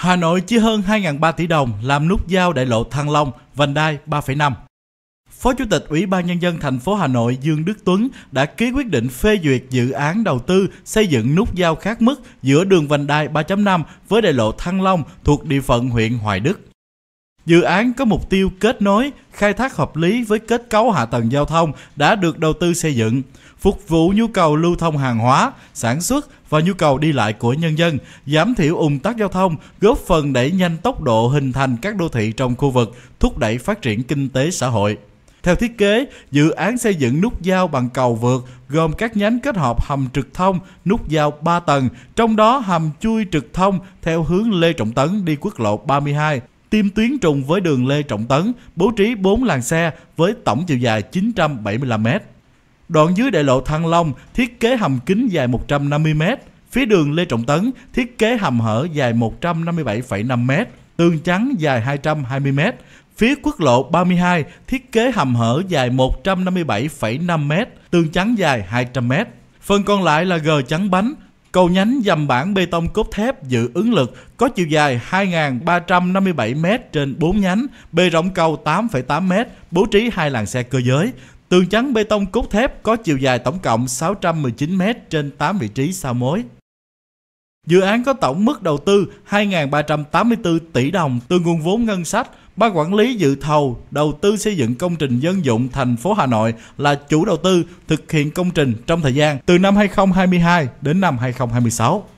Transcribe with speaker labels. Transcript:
Speaker 1: Hà Nội chi hơn 2 003 tỷ đồng làm nút giao đại lộ Thăng Long, vành đai 3,5. Phó Chủ tịch Ủy ban Nhân dân thành phố Hà Nội Dương Đức Tuấn đã ký quyết định phê duyệt dự án đầu tư xây dựng nút giao khác mức giữa đường vành đai 3.5 với đại lộ Thăng Long thuộc địa phận huyện Hoài Đức. Dự án có mục tiêu kết nối, khai thác hợp lý với kết cấu hạ tầng giao thông đã được đầu tư xây dựng, phục vụ nhu cầu lưu thông hàng hóa, sản xuất và nhu cầu đi lại của nhân dân, giảm thiểu ủng tắc giao thông, góp phần đẩy nhanh tốc độ hình thành các đô thị trong khu vực, thúc đẩy phát triển kinh tế xã hội. Theo thiết kế, dự án xây dựng nút giao bằng cầu vượt gồm các nhánh kết hợp hầm trực thông, nút giao 3 tầng, trong đó hầm chui trực thông theo hướng Lê Trọng Tấn đi quốc lộ 32 tiêm tuyến trùng với đường Lê Trọng Tấn, bố trí 4 làn xe với tổng chiều dài 975 m. Đoạn dưới đại lộ Thăng Long thiết kế hầm kính dài 150 m, phía đường Lê Trọng Tấn thiết kế hầm hở dài 157,5 m, tường chắn dài 220 m. Phía quốc lộ 32 thiết kế hầm hở dài 157,5 m, tường chắn dài 200 m. Phần còn lại là gờ chắn bánh, Cầu nhánh dầm bản bê tông cốt thép dự ứng lực có chiều dài 2.357m trên 4 nhánh, bề rộng cầu 8,8m, bố trí hai làn xe cơ giới. Tường chắn bê tông cốt thép có chiều dài tổng cộng 619m trên 8 vị trí sao mối. Dự án có tổng mức đầu tư 2.384 tỷ đồng từ nguồn vốn ngân sách. Ban quản lý dự thầu đầu tư xây dựng công trình dân dụng thành phố Hà Nội là chủ đầu tư thực hiện công trình trong thời gian từ năm 2022 đến năm 2026.